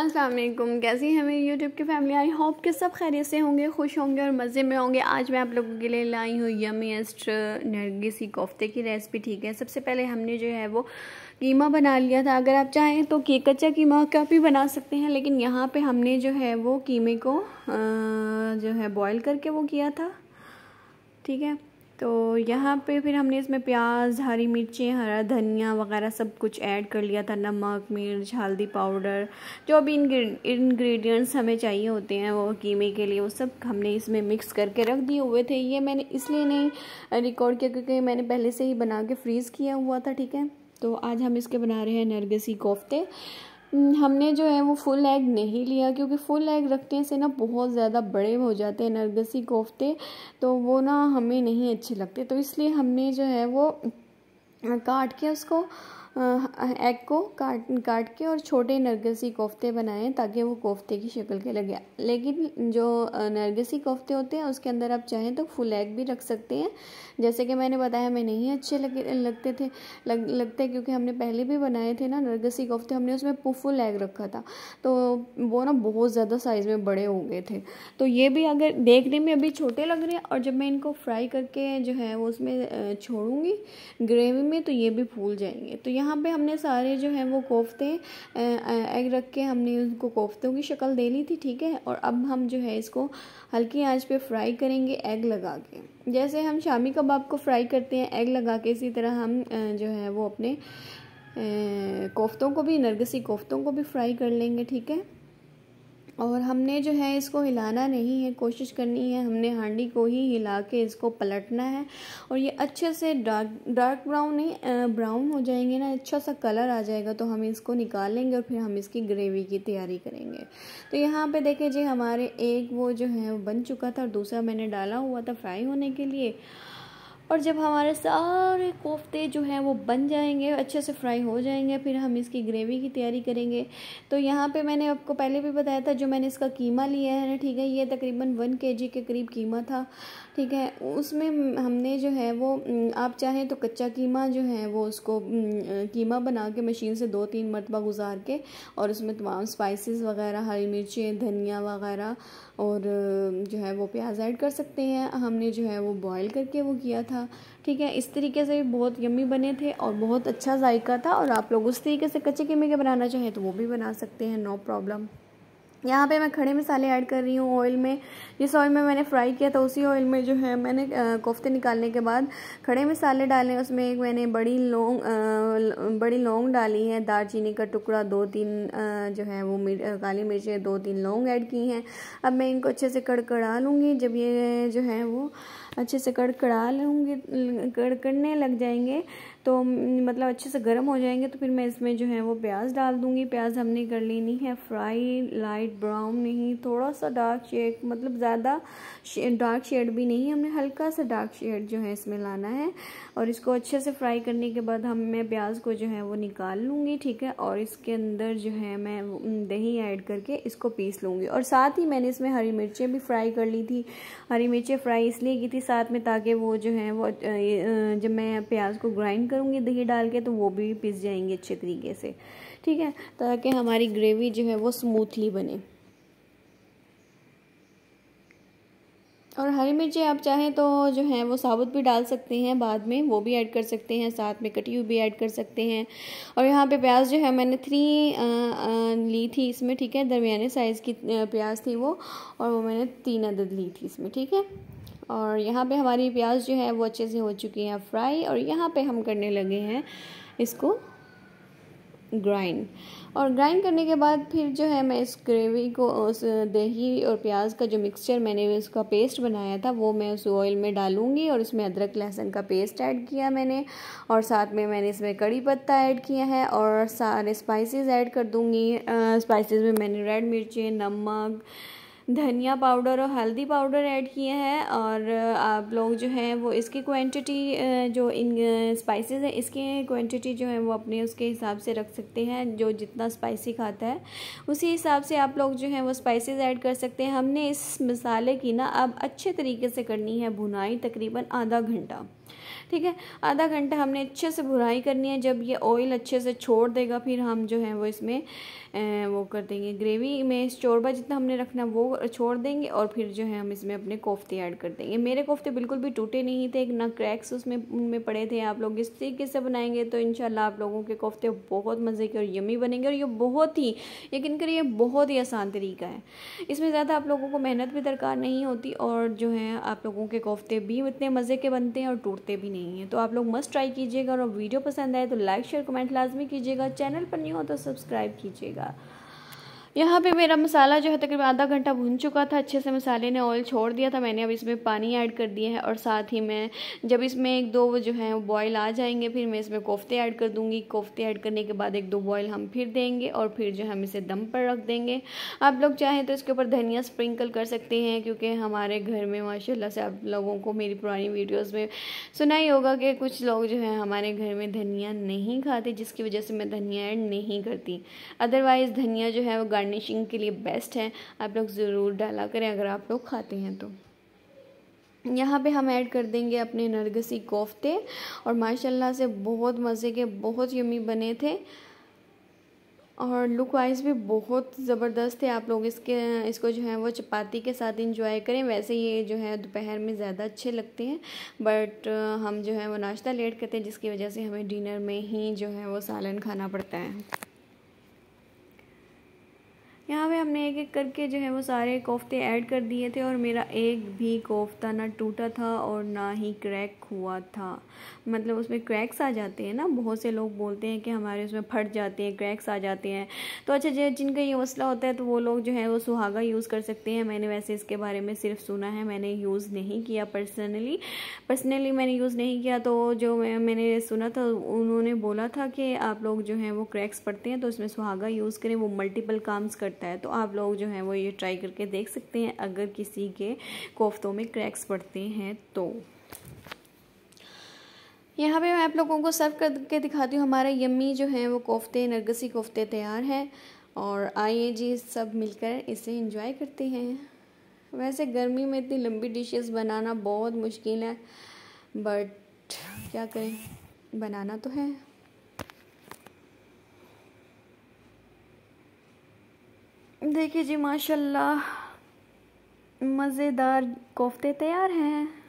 असलम कैसी हैं मेरी यूट्यूब की फैमिली आई होप के सब खैरियत से होंगे खुश होंगे और मज़े में होंगे आज मैं आप लोगों के लिए लाई हूँ यमेस्ट नरगिसी कोफ्ते की रेसिपी ठीक है सबसे पहले हमने जो है वो कीमा बना लिया था अगर आप चाहें तो की कच्चा कीमा का भी बना सकते हैं लेकिन यहाँ पे हमने जो है वो कीमे को जो है बॉयल करके वो किया था ठीक है तो यहाँ पे फिर हमने इसमें प्याज हरी मिर्ची हरा धनिया वगैरह सब कुछ ऐड कर लिया था नमक मिर्च हल्दी पाउडर जो भी इंग्रेडिएंट्स हमें चाहिए होते हैं वो कीमे के लिए वो सब हमने इसमें मिक्स करके रख दिए हुए थे ये मैंने इसलिए नहीं रिकॉर्ड किया क्योंकि मैंने पहले से ही बना के फ्रीज़ किया हुआ था ठीक है तो आज हम इसके बना रहे हैं नरगसी कोफ्ते हम्म, हमने जो है वो फुल एग नहीं लिया क्योंकि फुल एग रखने से ना बहुत ज़्यादा बड़े हो जाते हैं नरगसी कोफ्ते तो वो ना हमें नहीं अच्छे लगते तो इसलिए हमने जो है वो काट के उसको एग को काट काट के और छोटे नरगसी कोफ्ते बनाएं ताकि वो कोफ्ते की शक्ल के लगे लेकिन जो नरगसी कोफ्ते होते हैं उसके अंदर आप चाहें तो फुल एग भी रख सकते हैं जैसे कि मैंने बताया हमें नहीं अच्छे लगे लगते थे लग, लगते क्योंकि हमने पहले भी बनाए थे ना नरगसी कोफ्ते हमने उसमें फुल एग रखा था तो वो ना बहुत ज़्यादा साइज़ में बड़े हो गए थे तो ये भी अगर देखने में अभी छोटे लग रहे हैं और जब मैं इनको फ्राई करके जो है वो उसमें छोड़ूंगी ग्रेवी में तो ये भी फूल जाएंगे तो यहाँ यहाँ पे हमने सारे जो हैं वो कोफ्ते एग रख के हमने उनको कोफ्तों की शक्ल दे ली थी ठीक है और अब हम जो है इसको हल्की आंच पे फ्राई करेंगे एग लगा के जैसे हम शामी कबाब को फ्राई करते हैं एग लगा के इसी तरह हम जो है वो अपने कोफ्तों को भी नरगसी कोफ्तों को भी फ्राई कर लेंगे ठीक है और हमने जो है इसको हिलाना नहीं है कोशिश करनी है हमने हांडी को ही हिला के इसको पलटना है और ये अच्छे से डार्क डार्क ब्राउन नहीं ब्राउन हो जाएंगे ना अच्छा सा कलर आ जाएगा तो हम इसको निकालेंगे और फिर हम इसकी ग्रेवी की तैयारी करेंगे तो यहाँ पे देखें जी हमारे एक वो जो है वो बन चुका था और दूसरा मैंने डाला हुआ था फ्राई होने के लिए और जब हमारे सारे कोफ्ते जो हैं वो बन जाएंगे अच्छे से फ्राई हो जाएंगे फिर हम इसकी ग्रेवी की तैयारी करेंगे तो यहाँ पे मैंने आपको पहले भी बताया था जो मैंने इसका कीमा लिया है ना ठीक है ये तकरीबन वन के जी के करीब कीमा था ठीक है उसमें हमने जो है वो आप चाहें तो कच्चा कीमा जो है वो उसको कीमा बना के मशीन से दो तीन मरतबा गुजार के और उसमें तमाम स्पाइसेस वगैरह हरी मिर्चें धनिया वगैरह और जो है वो प्याज ऐड कर सकते हैं हमने जो है वो बॉईल करके वो किया था ठीक है इस तरीके से बहुत यम्मी बने थे और बहुत अच्छा जायका था और आप लोग उस तरीके से कच्चे कीमे के बनाना चाहें तो वो भी बना सकते हैं नो प्रॉब्लम यहाँ पे मैं खड़े मसाले ऐड कर रही हूँ ऑयल में जिस ऑयल में मैंने फ्राई किया था उसी ऑयल में जो है मैंने कोफ्ते निकालने के बाद खड़े मसाले डाले उसमें एक मैंने बड़ी लौंग बड़ी लौंग डाली है दालचीनी का टुकड़ा दो तीन जो है वो मिर, काली मिर्चें दो तीन लौंग ऐड की हैं अब मैं इनको अच्छे से कड़कड़ा लूँगी जब ये जो है वो अच्छे से कड़कड़ा लूँगी कड़कड़ने लग जाएंगे तो मतलब अच्छे से गर्म हो जाएंगे तो फिर मैं इसमें जो है वो प्याज डाल दूँगी प्याज हमने कर लेनी है फ्राई लाइट ब्राउन नहीं थोड़ा सा डार्क शेड मतलब ज़्यादा शे, डार्क शेड भी नहीं हमने हल्का सा डार्क शेड जो है इसमें लाना है और इसको अच्छे से फ्राई करने के बाद हम मैं प्याज को जो है वो निकाल लूँगी ठीक है और इसके अंदर जो है मैं दही ऐड करके इसको पीस लूँगी और साथ ही मैंने इसमें हरी मिर्चें भी फ्राई कर ली थी हरी मिर्चें फ्राई इसलिए की थी साथ में ताकि वो जो है वो जब मैं प्याज को ग्राइंड करूँगी दही डाल के तो वो भी पिस जाएंगे अच्छे तरीके से ठीक है ताकि हमारी ग्रेवी जो है वो स्मूथली बने और हरी मिर्ची आप चाहें तो जो है वो साबुत भी डाल सकते हैं बाद में वो भी ऐड कर सकते हैं साथ में कटी हुई भी ऐड कर सकते हैं और यहाँ पे प्याज जो है मैंने थ्री आ, आ, ली थी इसमें ठीक है दरमियाने साइज़ की प्याज थी वो और वो मैंने तीन अदद ली थी इसमें ठीक है और यहाँ पे हमारी प्याज जो है वो अच्छे से हो चुकी है फ्राई और यहाँ पे हम करने लगे हैं इसको ग्राइंड और ग्राइंड करने के बाद फिर जो है मैं इस ग्रेवी को उस दही और प्याज का जो मिक्सचर मैंने उसका पेस्ट बनाया था वो मैं उस ऑयल में डालूंगी और इसमें अदरक लहसुन का पेस्ट ऐड किया मैंने और साथ में मैंने इसमें कड़ी पत्ता ऐड किया है और सारे स्पाइसेस ऐड कर दूँगी स्पाइसेस में मैंने रेड मिर्ची नमक धनिया पाउडर और हल्दी पाउडर ऐड किए हैं और आप लोग जो हैं वो इसकी क्वांटिटी जो इन स्पाइसेस हैं इसकी क्वांटिटी जो है वो अपने उसके हिसाब से रख सकते हैं जो जितना स्पाइसी खाता है उसी हिसाब से आप लोग जो हैं वो स्पाइसेस ऐड कर सकते हैं हमने इस मसाले की ना अब अच्छे तरीके से करनी है भुनाई तकरीबन आधा घंटा ठीक है आधा घंटा हमने अच्छे से भुनाई करनी है जब ये ऑयल अच्छे से छोड़ देगा फिर हम जो है वो इसमें वो कर देंगे ग्रेवी में चोरबा जितना हमने रखना वो छोड़ देंगे और फिर जो है हम इसमें अपने कोफ्ते ऐड कर देंगे मेरे कोफ्ते बिल्कुल भी टूटे नहीं थे ना क्रैक्स उसमें उनमें पड़े थे आप लोग इस तरीके से बनाएंगे तो इनशाला आप लोगों के कोफ्ते बहुत मज़े के और यमी बनेंगे और ये बहुत ही यकीन करिए बहुत ही आसान तरीका है इसमें ज़्यादा आप लोगों को मेहनत भी दरकार नहीं होती और जो है आप लोगों के कोफ्ते भी इतने मज़े के बनते हैं और टूटते भी नहीं गई हैं तो आप लोग मस्ट ट्राई कीजिएगा और वीडियो पसंद आए तो लाइक शेयर कमेंट लाजमी कीजिएगा चैनल पर नहीं हो तो सब्सक्राइब कीजिएगा यहाँ पे मेरा मसाला जो है तकरीबन आधा घंटा भून चुका था अच्छे से मसाले ने ऑयल छोड़ दिया था मैंने अब इसमें पानी ऐड कर दिया है और साथ ही मैं जब इसमें एक दो जो है बॉयल आ जाएंगे फिर मैं इसमें कोफ्ते ऐड कर दूँगी कोफ्ते ऐड करने के बाद एक दो बॉयल हम फिर देंगे और फिर जो हम इसे दम पर रख देंगे आप लोग चाहें तो इसके ऊपर धनिया स्प्रिंकल कर सकते हैं क्योंकि हमारे घर में माशाला से आप लोगों को मेरी पुरानी वीडियोज़ में सुना ही होगा कि कुछ लोग जो है हमारे घर में धनिया नहीं खाते जिसकी वजह से मैं धनिया ऐड नहीं करती अदरवाइज़ धनिया जो है वो गार्निशिंग के लिए बेस्ट है आप लोग ज़रूर डाला करें अगर आप लोग खाते हैं तो यहाँ पे हम ऐड कर देंगे अपने नरगसी कोफ्ते और माशाल्लाह से बहुत मज़े के बहुत यमी बने थे और लुक वाइज भी बहुत ज़बरदस्त थे आप लोग इसके इसको जो है वो चपाती के साथ इंजॉय करें वैसे ये जो है दोपहर में ज़्यादा अच्छे लगते हैं बट हम जो है वो नाश्ता लेट करते हैं जिसकी वजह से हमें डिनर में ही जो है वो सालन खाना पड़ता है यहाँ पे हमने एक एक करके जो है वो सारे कोफ्ते ऐड कर दिए थे और मेरा एक भी कोफ्ता ना टूटा था और ना ही क्रैक हुआ था मतलब उसमें क्रैक्स आ जाते हैं ना बहुत से लोग बोलते हैं कि हमारे उसमें फट जाते हैं क्रैक्स आ जाते हैं तो अच्छा जो जिनका ये मसला होता है तो वो लोग जो है वो सुहागा यूज़ कर सकते हैं मैंने वैसे इसके बारे में सिर्फ सुना है मैंने यूज़ नहीं किया पर्सनली पर्सनली मैंने यूज़ नहीं किया तो जो मैंने सुना था उन्होंने बोला था कि आप लोग जो हैं वो क्रैक्स पड़ते हैं तो उसमें सुहागा यूज़ करें वो मल्टीपल काम्स करते सकता है तो आप लोग जो हैं वो ये ट्राई करके देख सकते हैं अगर किसी के कोफ्तों में क्रैक्स पड़ते हैं तो यहाँ पे मैं आप लोगों को सर्व करके दिखाती हूँ हमारा यम्मी जो है वो कोफ्ते नरगसी कोफ्ते तैयार हैं और आइए जी सब मिलकर इसे इंजॉय करते हैं वैसे गर्मी में इतनी लंबी डिशेस बनाना बहुत मुश्किल है बट क्या करें बनाना तो है देखिए जी माशाल्लाह मज़ेदार कोफ्ते तैयार हैं